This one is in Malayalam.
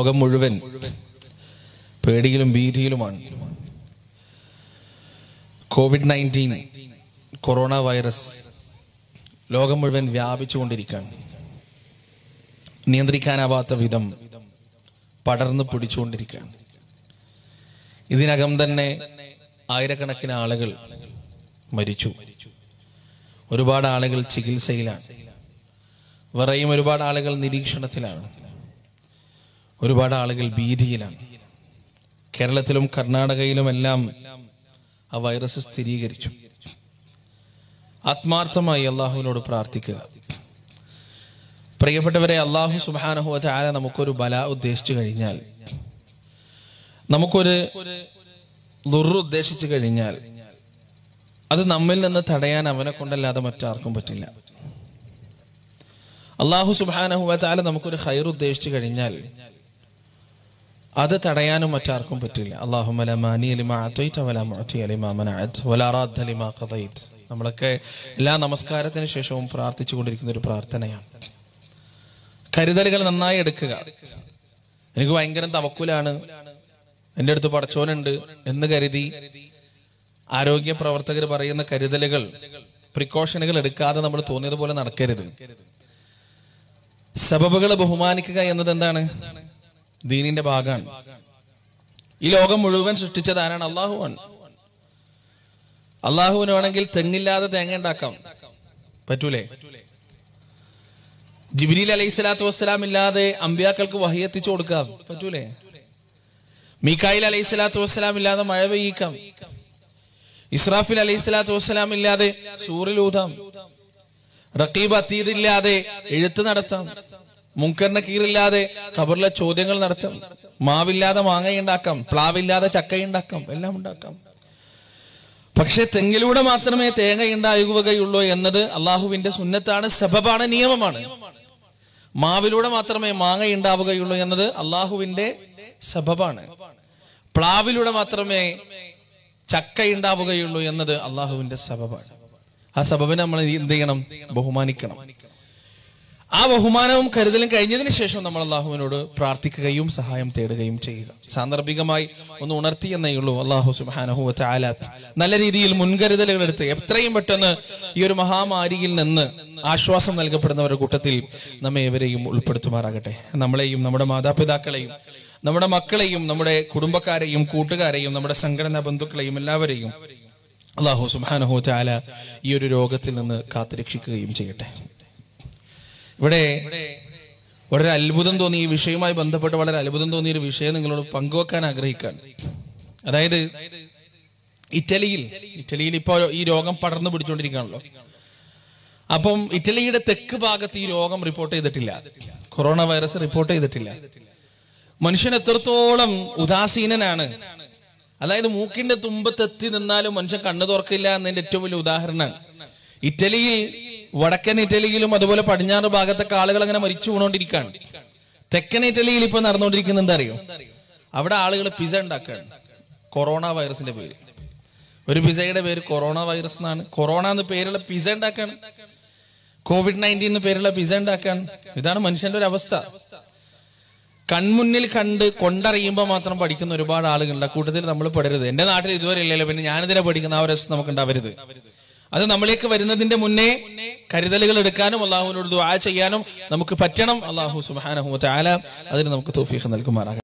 ലോകം മുഴുവൻ പേടിയിലും ഭീതിയിലുമാണ് കോവിഡ് നയൻറ്റീൻ കൊറോണ വൈറസ് ലോകം മുഴുവൻ വ്യാപിച്ചുകൊണ്ടിരിക്കുകയാണ് നിയന്ത്രിക്കാനാവാത്ത വിധം പടർന്നു പിടിച്ചുകൊണ്ടിരിക്കുകയാണ് ഇതിനകം തന്നെ ആയിരക്കണക്കിന് ആളുകൾ മരിച്ചു ഒരുപാട് ആളുകൾ ചികിത്സയിലാണ് വേറെയും ഒരുപാട് ആളുകൾ നിരീക്ഷണത്തിലാണ് ഒരുപാട് ആളുകൾ ഭീതിയിലാണ് കേരളത്തിലും കർണാടകയിലുമെല്ലാം ആ വൈറസ് സ്ഥിരീകരിച്ചു ആത്മാർത്ഥമായി അള്ളാഹുവിനോട് പ്രാർത്ഥിക്കുക പ്രിയപ്പെട്ടവരെ അള്ളാഹു സുബാനഹുവ ചാല നമുക്കൊരു ബല ഉദ്ദേശിച്ചു കഴിഞ്ഞാൽ നമുക്കൊരു ദുർ ഉദ്ദേശിച്ചു കഴിഞ്ഞാൽ അത് നമ്മിൽ നിന്ന് തടയാൻ അവനെ കൊണ്ടല്ലാതെ മറ്റാർക്കും പറ്റില്ല അള്ളാഹു സുബാനഹുവ ചാല നമുക്കൊരു ഹൈർ ഉദ്ദേശിച്ചു കഴിഞ്ഞാൽ അത് തടയാനും മറ്റാർക്കും പറ്റില്ല അള്ളാഹുലിമാലിമാ നമ്മളൊക്കെ എല്ലാ നമസ്കാരത്തിന് ശേഷവും പ്രാർത്ഥിച്ചു കൊണ്ടിരിക്കുന്ന ഒരു പ്രാർത്ഥനയാണ് കരുതലുകൾ നന്നായി എടുക്കുക എനിക്ക് ഭയങ്കര തവക്കുലാണ് എൻ്റെ അടുത്ത് പടച്ചോനുണ്ട് എന്ന് കരുതി ആരോഗ്യ പ്രവർത്തകർ പറയുന്ന കരുതലുകൾ പ്രിക്കോഷനുകൾ എടുക്കാതെ നമ്മൾ തോന്നിയതുപോലെ നടക്കരുത് സബബുകൾ ബഹുമാനിക്കുക എന്നത് എന്താണ് ദീനിന്റെ ഭാഗമാണ് ഈ ലോകം മുഴുവൻ സൃഷ്ടിച്ചത് ആരാണ് അള്ളാഹുവാണ് അള്ളാഹുവിന് വേണമെങ്കിൽ തെങ്ങില്ലാതെ തേങ്ങ ഉണ്ടാക്കാം പറ്റൂലേ ജിബിലി അലൈഹി സ്വലാത്തു വസ്സലാം ഇല്ലാതെ അമ്പിയാക്കൾക്ക് വഹിയെത്തിച്ചു കൊടുക്കാം പറ്റൂലേ മീക്കായിൽ അലൈഹി സ്വലാത്തു വസ്സലാം ഇല്ലാതെ മഴ പെയ്യിക്കാം ഇസ്രാഫിൽ അലൈഹി സ്വലാത്തു വസ്സലാം ഇല്ലാതെ സൂറിലൂതാം റക്കീബ് അത്തീതില്ലാതെ എഴുത്ത് നടത്താം മുങ്കറിന് കീറില്ലാതെ കബറിലെ ചോദ്യങ്ങൾ നടത്തും മാവില്ലാതെ മാങ്ങ ഉണ്ടാക്കാം പ്ലാവില്ലാതെ ചക്ക ഉണ്ടാക്കാം എല്ലാം ഉണ്ടാക്കാം പക്ഷെ തെങ്ങിലൂടെ മാത്രമേ തേങ്ങ ഉണ്ടാകുകയുള്ളൂ എന്നത് അള്ളാഹുവിന്റെ സുന്നത്താണ് സബബാണ് നിയമമാണ് മാവിലൂടെ മാത്രമേ മാങ്ങ ഉണ്ടാവുകയുള്ളൂ എന്നത് അള്ളാഹുവിന്റെ സബബാണ് പ്ലാവിലൂടെ മാത്രമേ ചക്ക ഉണ്ടാവുകയുള്ളൂ എന്നത് അള്ളാഹുവിന്റെ സബബാണ് ആ സബബിനെ നമ്മൾ എന്ത് ചെയ്യണം ബഹുമാനിക്കണം ആ ബഹുമാനവും കരുതലും കഴിഞ്ഞതിന് ശേഷം നമ്മൾ അള്ളാഹുവിനോട് പ്രാർത്ഥിക്കുകയും സഹായം തേടുകയും ചെയ്യുക സാന്ദർഭികമായി ഒന്ന് ഉണർത്തി എന്നേ ഉള്ളൂ അള്ളാഹു സുബാനഹു ചാലാത്ത് നല്ല രീതിയിൽ മുൻകരുതലുകൾ എടുത്ത് എത്രയും പെട്ടെന്ന് ഈ ഒരു മഹാമാരിയിൽ നിന്ന് ആശ്വാസം നൽകപ്പെടുന്നവരുടെ കൂട്ടത്തിൽ നമ്മെ ഇവരെയും ഉൾപ്പെടുത്തുമാറാകട്ടെ നമ്മളെയും നമ്മുടെ മാതാപിതാക്കളെയും നമ്മുടെ മക്കളെയും നമ്മുടെ കുടുംബക്കാരെയും കൂട്ടുകാരെയും നമ്മുടെ സംഘടനാ ബന്ധുക്കളെയും എല്ലാവരെയും അള്ളാഹു സുബാനഹു ചാല ഈ ഒരു രോഗത്തിൽ നിന്ന് കാത്തുരക്ഷിക്കുകയും ചെയ്യട്ടെ ഇവിടെ വളരെ അത്ഭുതം തോന്നി ഈ വിഷയവുമായി ബന്ധപ്പെട്ട് വളരെ അത്ഭുതം തോന്നിയ ഒരു വിഷയം നിങ്ങളോട് പങ്കുവെക്കാൻ ആഗ്രഹിക്കാൻ അതായത് ഇറ്റലിയിൽ ഇറ്റലിയിൽ ഇപ്പോൾ ഈ രോഗം പടർന്നു പിടിച്ചുകൊണ്ടിരിക്കുകയാണല്ലോ അപ്പം ഇറ്റലിയുടെ തെക്ക് ഭാഗത്ത് ഈ രോഗം റിപ്പോർട്ട് ചെയ്തിട്ടില്ല കൊറോണ വൈറസ് റിപ്പോർട്ട് ചെയ്തിട്ടില്ല മനുഷ്യൻ എത്രത്തോളം ഉദാസീനനാണ് അതായത് മൂക്കിന്റെ തുമ്പത്തെത്തി നിന്നാലും മനുഷ്യൻ കണ്ണു തുറക്കില്ല എന്നതിന്റെ ഏറ്റവും വലിയ ഉദാഹരണമാണ് ഇറ്റലിയിൽ വടക്കൻ ഇറ്റലിയിലും അതുപോലെ പടിഞ്ഞാറ് ഭാഗത്തൊക്കെ ആളുകൾ അങ്ങനെ മരിച്ചു പോണോണ്ടിരിക്കാണ് തെക്കൻ ഇറ്റലിയിൽ ഇപ്പൊ നടന്നുകൊണ്ടിരിക്കുന്ന എന്താ അറിയോ അവിടെ ആളുകൾ പിസ ഉണ്ടാക്കാണ് കൊറോണ വൈറസിന്റെ പേര് ഒരു പിസയുടെ പേര് കൊറോണ വൈറസ് എന്നാണ് കൊറോണ എന്ന പേരുള്ള പിസ ഉണ്ടാക്കാണ് കോവിഡ് നയൻറ്റീൻ എന്ന പേരുള്ള പിസ ഉണ്ടാക്കാൻ ഇതാണ് മനുഷ്യന്റെ ഒരു അവസ്ഥ കൺമുന്നിൽ കണ്ട് കൊണ്ടറിയുമ്പോൾ മാത്രം പഠിക്കുന്ന ഒരുപാട് ആളുകളുണ്ട് കൂട്ടത്തിൽ നമ്മൾ പെടരുത് എന്റെ നാട്ടിൽ ഇതുവരെ ഇല്ലല്ലോ പിന്നെ ഞാനിതിനെ പഠിക്കുന്ന ആ ഒരു നമുക്ക് ഉണ്ടാവരുത് അത് നമ്മളേക്ക് വരുന്നതിന്റെ മുന്നേ കരുതലുകൾ എടുക്കാനും അള്ളാഹുവിനോട് ദുആ ചെയ്യാനും നമുക്ക് പറ്റണം അള്ളാഹു സുബാനഹു താല അതിന് നമുക്ക് തോഫീഖ് നൽകുമാറാകാം